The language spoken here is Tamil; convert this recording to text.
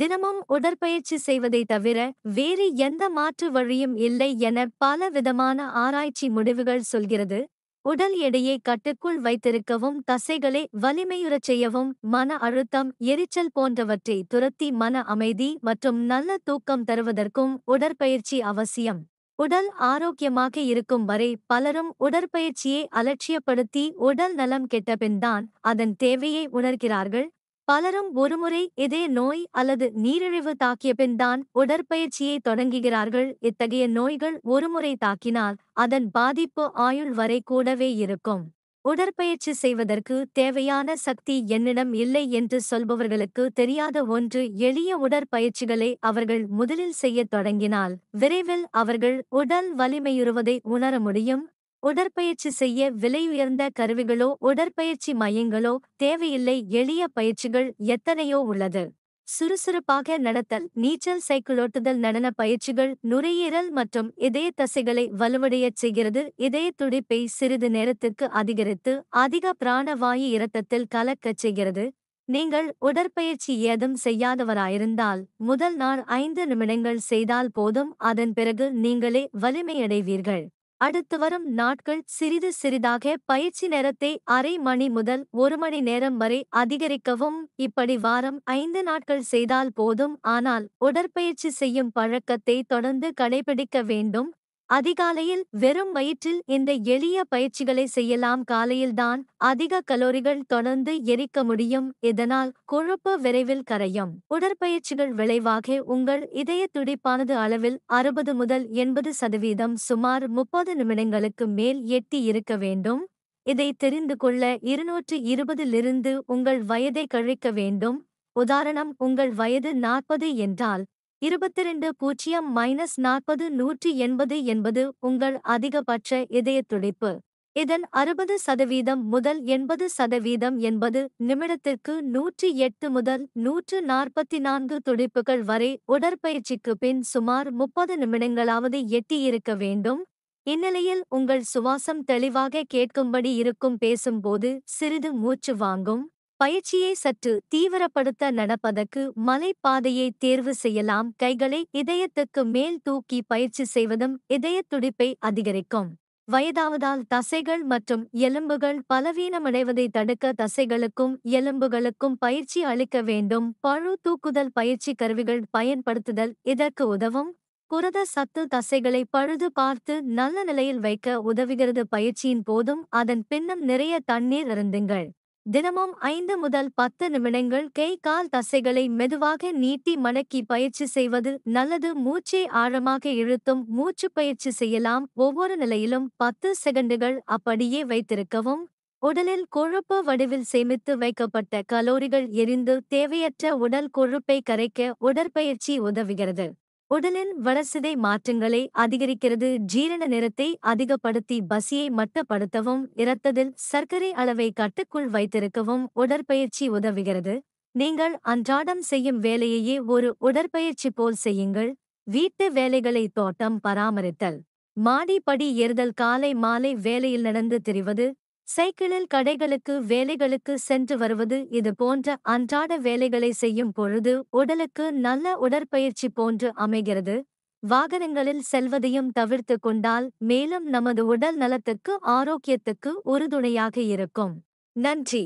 தினமும் உடற்பயிற்சி செய்வதை தவிர வேறு எந்த மாற்று வழியும் இல்லை என பல விதமான ஆராய்ச்சி முடிவுகள் சொல்கிறது உடல் எடையை கட்டுக்குள் வைத்திருக்கவும் தசைகளை வலிமையுறச் செய்யவும் மன அழுத்தம் எரிச்சல் போன்றவற்றை துரத்தி மன அமைதி மற்றும் நல்ல தூக்கம் தருவதற்கும் உடற்பயிற்சி அவசியம் உடல் ஆரோக்கியமாக இருக்கும் வரை பலரும் உடற்பயிற்சியை அலட்சியப்படுத்தி உடல் நலம் கெட்டபின்தான் அதன் தேவையை உணர்கிறார்கள் பலரும் ஒருமுறை இதய நோய் அல்லது நீரிழிவு தாக்கிய பின்தான் உடற்பயிற்சியை தொடங்குகிறார்கள் இத்தகைய நோய்கள் ஒருமுறை தாக்கினால் அதன் பாதிப்பு ஆயுள் வரை கூடவே இருக்கும் உடற்பயிற்சி செய்வதற்கு தேவையான சக்தி என்னிடம் இல்லை என்று சொல்பவர்களுக்கு தெரியாத ஒன்று எளிய உடற்பயிற்சிகளை அவர்கள் முதலில் செய்யத் தொடங்கினால் விரைவில் அவர்கள் உடல் வலிமையுறுவதை உணர முடியும் உடற்பயிற்சி செய்ய விலை உயர்ந்த கருவிகளோ உடற்பயிற்சி மையங்களோ தேவையில்லை எளிய பயிற்சிகள் எத்தனையோ உள்ளது சுறுசுறுப்பாக நடத்தல் நீச்சல் சைக்கிளோட்டுதல் நடன பயிற்சிகள் நுரையீரல் மற்றும் இதய தசைகளை வலுவடையச் செய்கிறது இதய துடிப்பை சிறிது நேரத்திற்கு அதிகரித்து அதிக பிராணவாயு இரத்தத்தில் கலக்கச் செய்கிறது நீங்கள் உடற்பயிற்சி ஏதும் செய்யாதவராயிருந்தால் முதல் நாள் ஐந்து நிமிடங்கள் செய்தால் போதும் அதன் பிறகு நீங்களே வலிமையடைவீர்கள் அடுத்து வரும் நாட்கள் சிறிது சிறிதாக பயிற்சி நேரத்தை அரை மணி முதல் ஒரு மணி நேரம் வரை அதிகரிக்கவும் இப்படி வாரம் ஐந்து நாட்கள் செய்தால் போதும் ஆனால் உடற்பயிற்சி செய்யும் பழக்கத்தை தொடர்ந்து கடைபிடிக்க வேண்டும் அதிகாலையில் வெறும் வயிற்றில் இந்த எளிய பயிற்சிகளை செய்யலாம் காலையில்தான் அதிக கலோரிகள் தொடர்ந்து எரிக்க முடியும் இதனால் கொழுப்பு விரைவில் கரையும் உடற்பயிற்சிகள் விளைவாக உங்கள் இதய துடிப்பானது அளவில் அறுபது முதல் எண்பது சதவீதம் சுமார் முப்பது நிமிடங்களுக்கு மேல் எட்டி இருக்க வேண்டும் இதை தெரிந்து கொள்ள இருநூற்று இருபதிலிருந்து உங்கள் வயதை கழிக்க வேண்டும் உதாரணம் உங்கள் வயது நாற்பது என்றால் ரெண்டு பூஜ்ஜியம் மைனஸ் நாற்பது நூற்றி எண்பது என்பது உங்கள் அதிகபட்ச இதய துடிப்பு இதன் அறுபது சதவீதம் முதல் எண்பது சதவீதம் என்பது நிமிடத்திற்கு நூற்றி எட்டு முதல் நூற்று நாற்பத்தி நான்கு துடிப்புகள் வரை உடற்பயிற்சிக்கு பின் சுமார் முப்பது நிமிடங்களாவது எட்டியிருக்க வேண்டும் இந்நிலையில் உங்கள் சுவாசம் தெளிவாக கேட்கும்படி இருக்கும் பேசும்போது சிறிது மூச்சு வாங்கும் பயிற்சியை சற்று தீவிரப்படுத்த நடப்பதற்கு மலைப்பாதையை தேர்வு செய்யலாம் கைகளை இதயத்துக்கு மேல் தூக்கி பயிற்சி செய்வதும் இதய துடிப்பை அதிகரிக்கும் வயதாவதால் தசைகள் மற்றும் எலும்புகள் பலவீனமடைவதை தடுக்க தசைகளுக்கும் எலும்புகளுக்கும் பயிற்சி அளிக்க வேண்டும் பழு தூக்குதல் பயிற்சி கருவிகள் பயன்படுத்துதல் இதற்கு உதவும் புரத சத்து தசைகளை பழுது பார்த்து நல்ல நிலையில் வைக்க உதவுகிறது பயிற்சியின் போதும் அதன் பின்னம் நிறைய தண்ணீர் அருந்துங்கள் தினமும் ஐந்து முதல் பத்து நிமிடங்கள் கை கால் தசைகளை மெதுவாக நீட்டி மடக்கி பயிற்சி செய்வது நல்லது மூச்சை ஆழமாக இழுத்தும் மூச்சு பயிற்சி செய்யலாம் ஒவ்வொரு நிலையிலும் பத்து செகண்டுகள் அப்படியே வைத்திருக்கவும் உடலில் கொழுப்பு வடிவில் சேமித்து வைக்கப்பட்ட கலோரிகள் எரிந்து தேவையற்ற உடல் கொழுப்பை கரைக்க உடற்பயிற்சி உதவுகிறது உடலின் வளர்சிதை மாற்றங்களை அதிகரிக்கிறது ஜீரண நிறத்தை அதிகப்படுத்தி பசியை மட்டப்படுத்தவும் இரத்ததில் சர்க்கரை அளவை கட்டுக்குள் வைத்திருக்கவும் உடற்பயிற்சி உதவுகிறது நீங்கள் அன்றாடம் செய்யும் வேலையையே ஒரு உடற்பயிற்சி போல் செய்யுங்கள் வீட்டு வேலைகளை தோட்டம் பராமரித்தல் மாடி படி ஏறுதல் காலை மாலை வேலையில் நடந்து திரிவது சைக்கிளில் கடைகளுக்கு வேலைகளுக்கு சென்று வருவது இது போன்ற அன்றாட வேலைகளை செய்யும் பொழுது உடலுக்கு நல்ல உடற்பயிற்சி போன்று அமைகிறது வாகனங்களில் செல்வதையும் தவிர்த்து கொண்டால் மேலும் நமது உடல் நலத்துக்கு ஆரோக்கியத்துக்கு உறுதுணையாக இருக்கும் நன்றி